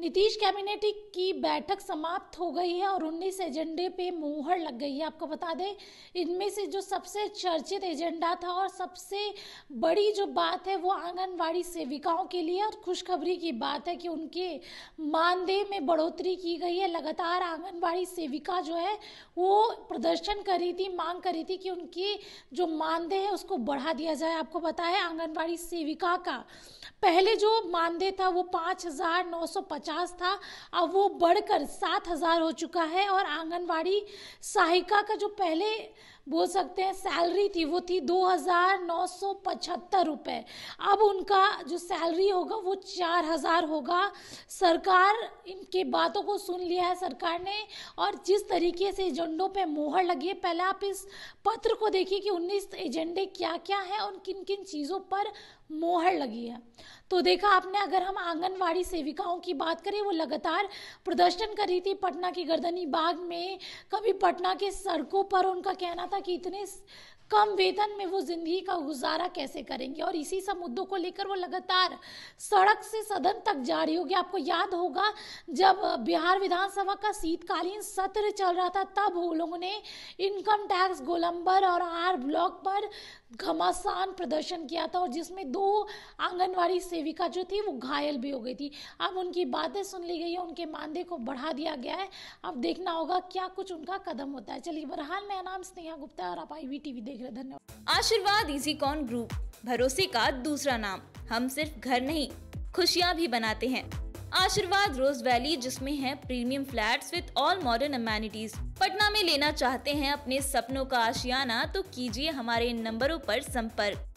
Nitish cabinet की बैठक समाप्त हो गई है और 19 एजेंडे पे मोहर लग गई है आपको बता दें इनमें से जो सबसे चर्चित एजेंडा था और सबसे बड़ी जो बात है वो आंगनवाड़ी सेविकाओं के लिए और खुशखबरी की बात है कि उनके मानदेय में बढ़ोतरी की गई है लगातार आंगनवाड़ी सेविका जो है वो प्रदर्शन कर रही थी मांग कर रही थी कि उनकी जो मानदेय है उसको बढ़ा दिया जाए आपको बताया आंगनबाड़ी सेविका का पहले जो मानदेय था वो पाँच पचास था अब वो बढ़कर सात हज़ार हो चुका है और आंगनवाड़ी सहायिका का जो पहले बोल सकते हैं सैलरी थी वो थी दो हज़ार नौ सौ पचहत्तर रुपये अब उनका जो सैलरी होगा वो चार हज़ार होगा सरकार इनके बातों को सुन लिया है सरकार ने और जिस तरीके से एजेंडों पे मोहर लगी है पहले आप इस पत्र को देखिए कि उन्नीस एजेंडे क्या क्या हैं और किन किन चीज़ों पर मोहर लगी है तो देखा आपने अगर हम आंगनवाड़ी सेविकाओं की बात बात करें वो लगातार प्रदर्शन कर रही थी पटना के गर्दनी बाग में कभी पटना के सड़कों पर उनका कहना था कि इतने कम वेतन में वो जिंदगी का गुजारा कैसे करेंगे और इसी सब मुद्दों को लेकर वो लगातार सड़क से सदन तक जा रही होगी आपको याद होगा जब बिहार विधानसभा का शीतकालीन सत्र चल रहा था तब वो लोगों ने इनकम टैक्स गोलंबर और आर ब्लॉक पर घमासान प्रदर्शन किया था और जिसमें दो आंगनवाड़ी सेविका जो थी वो घायल भी हो गई थी अब उनकी बातें सुन ली गई है उनके मानदेय को बढ़ा दिया गया है अब देखना होगा क्या कुछ उनका कदम होता है चलिए बहरहाल मेरा नाम स्नेहा गुप्ता और आप आई वी देख रहा धन्यवाद आशीर्वाद इजी कॉन ग्रुप भरोसे का दूसरा नाम हम सिर्फ घर नहीं खुशियाँ भी बनाते हैं आशीर्वाद रोज वैली जिसमें है premium flats with all modern amenities Patna में लेना चाहते हैं अपने सपनों का आशियाना तो कीजिए हमारे नंबरों पर संपर्क